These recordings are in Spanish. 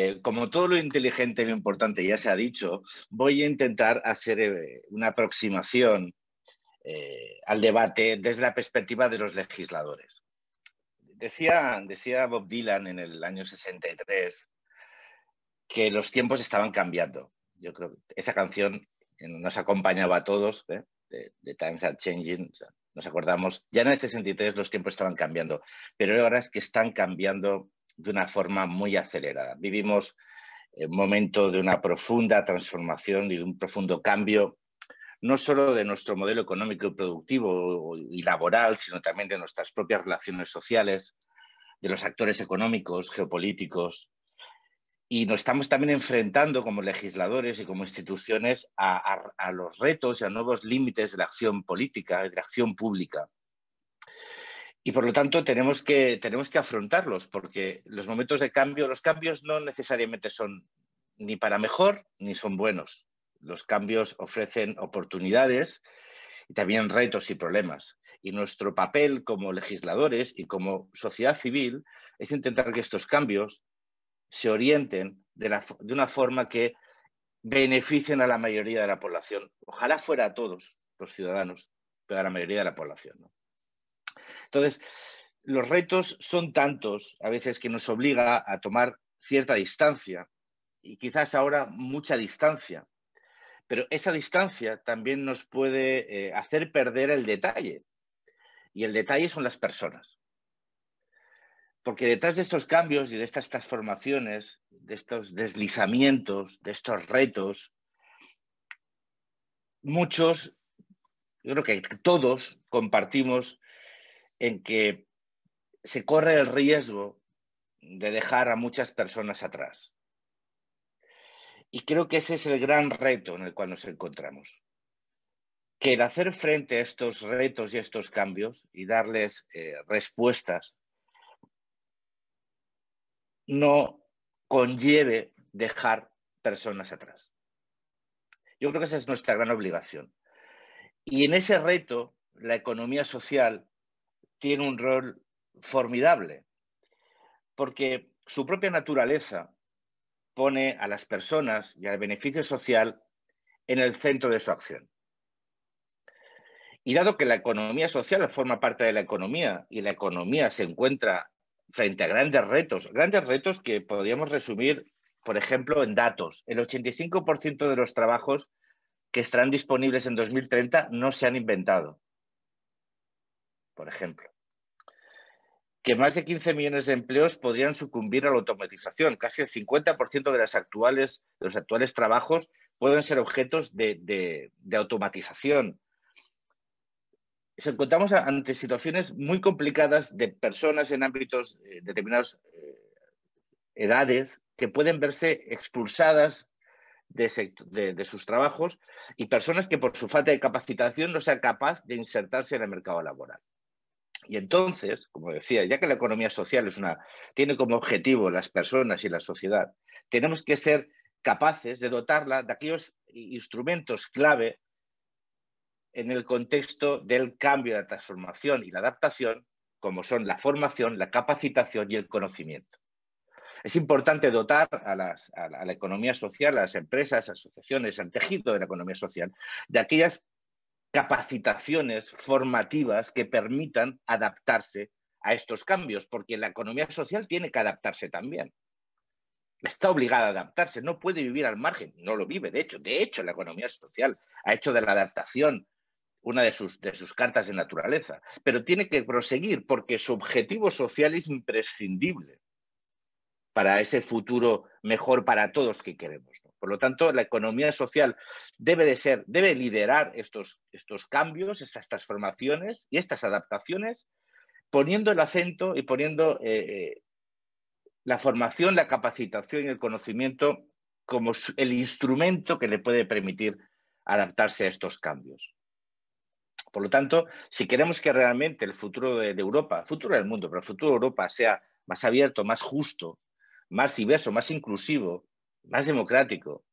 Eh, como todo lo inteligente y lo importante ya se ha dicho, voy a intentar hacer eh, una aproximación eh, al debate desde la perspectiva de los legisladores. Decía, decía Bob Dylan en el año 63 que los tiempos estaban cambiando. Yo creo que esa canción nos acompañaba a todos, ¿eh? de, Times Are Changing, nos acordamos. Ya en el este 63 los tiempos estaban cambiando, pero ahora es que están cambiando de una forma muy acelerada. Vivimos eh, un momento de una profunda transformación y de un profundo cambio, no solo de nuestro modelo económico y productivo y laboral, sino también de nuestras propias relaciones sociales, de los actores económicos, geopolíticos. Y nos estamos también enfrentando como legisladores y como instituciones a, los retos y a nuevos límites de la acción política y de la acción pública y por lo tanto tenemos que, tenemos que afrontarlos, porque los momentos de cambio, los cambios no necesariamente son ni para mejor ni son buenos. Los cambios ofrecen oportunidades y también retos y problemas. Y nuestro papel como legisladores y como sociedad civil es intentar que estos cambios se orienten de, de una forma que beneficien a la mayoría de la población. Ojalá fuera a todos los ciudadanos, pero a la mayoría de la población. ¿no? Entonces, los retos son tantos a veces que nos obliga a tomar cierta distancia y quizás ahora mucha distancia, pero esa distancia también nos puede eh, hacer perder el detalle y el detalle son las personas. Porque detrás de estos cambios y de estas transformaciones, de estos deslizamientos, de estos retos, muchos, yo creo que todos compartimos en que se corre el riesgo de dejar a muchas personas atrás. Y creo que ese es el gran reto en el cual nos encontramos. Que el hacer frente a estos retos y a estos cambios y darles eh, respuestas no conlleve dejar personas atrás. Yo creo que esa es nuestra gran obligación. Y en ese reto, la economía social tiene un rol formidable, porque su propia naturaleza pone a las personas y al beneficio social en el centro de su acción. Y dado que la economía social forma parte de la economía y la economía se encuentra frente a grandes retos, grandes retos que podríamos resumir, por ejemplo, en datos. El 85% de los trabajos que estarán disponibles en 2030 no se han inventado por ejemplo. Que más de 15 millones de empleos podrían sucumbir a la automatización. Casi el 50% de, las los actuales trabajos pueden ser objetos de, automatización. Nos encontramos ante situaciones muy complicadas de personas en ámbitos de eh, determinados eh, edades que pueden verse expulsadas de, sus trabajos y personas que por su falta de capacitación no sean capaces de insertarse en el mercado laboral. Y entonces, como decía, ya que la economía social es una, tiene como objetivo las personas y la sociedad, tenemos que ser capaces de dotarla de aquellos instrumentos clave en el contexto del cambio, la transformación y la adaptación, como son la formación, la capacitación y el conocimiento. Es importante dotar a, la, economía social, a las empresas, asociaciones, al tejido de la economía social, de aquellas capacitaciones formativas que permitan adaptarse a estos cambios, porque la economía social tiene que adaptarse también. Está obligada a adaptarse, no puede vivir al margen, no lo vive, de hecho, de hecho la economía social ha hecho de la adaptación una de sus, de sus cartas de naturaleza, pero tiene que proseguir porque su objetivo social es imprescindible para ese futuro mejor para todos que queremos. Por lo tanto, la economía social debe de ser, debe liderar estos, estos cambios, estas transformaciones y estas adaptaciones, poniendo el acento y poniendo eh, eh, la formación, la capacitación y el conocimiento como el instrumento que le puede permitir adaptarse a estos cambios. Por lo tanto, si queremos que realmente el futuro de, de Europa, el futuro del mundo, pero el futuro de Europa sea más abierto, más justo, más diverso, más inclusivo, más democrático,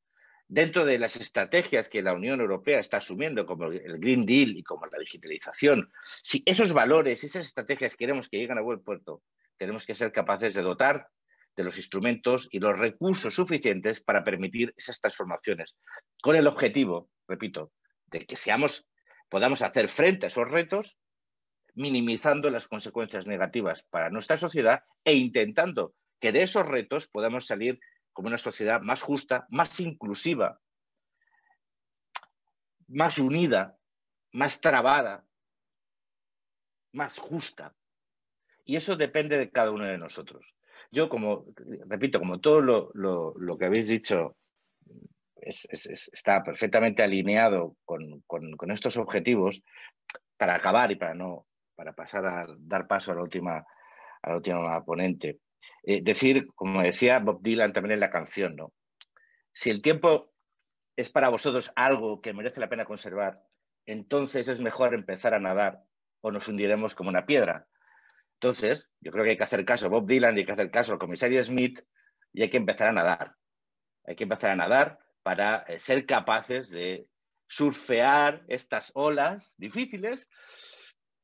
dentro de las estrategias que la Unión Europea está asumiendo, como el Green Deal y como la digitalización, si esos valores, esas estrategias queremos que lleguen a buen puerto, tenemos que ser capaces de dotar de los instrumentos y los recursos suficientes para permitir esas transformaciones, con el objetivo, repito, de que seamos, podamos hacer frente a esos retos, minimizando las consecuencias negativas para nuestra sociedad e intentando que de esos retos podamos salir como una sociedad más justa, más inclusiva, más unida, más trabada, más justa. Y eso depende de cada uno de nosotros. Yo, como, repito, como todo lo, que habéis dicho está perfectamente alineado con, estos objetivos, para acabar y para no para pasar a dar paso a la última, a la última ponente, eh, decir, como decía Bob Dylan también en la canción, ¿no? Si el tiempo es para vosotros algo que merece la pena conservar, entonces es mejor empezar a nadar o nos hundiremos como una piedra. Entonces, yo creo que hay que hacer caso a Bob Dylan y hay que hacer caso al comisario Smith y hay que empezar a nadar. Hay que empezar a nadar para eh, ser capaces de surfear estas olas difíciles,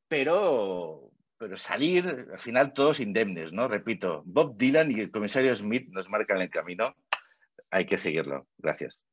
pero pero salir, al final todos indemnes, ¿no? Repito, Bob Dylan y el comisario Smith nos marcan el camino. Hay que seguirlo. Gracias.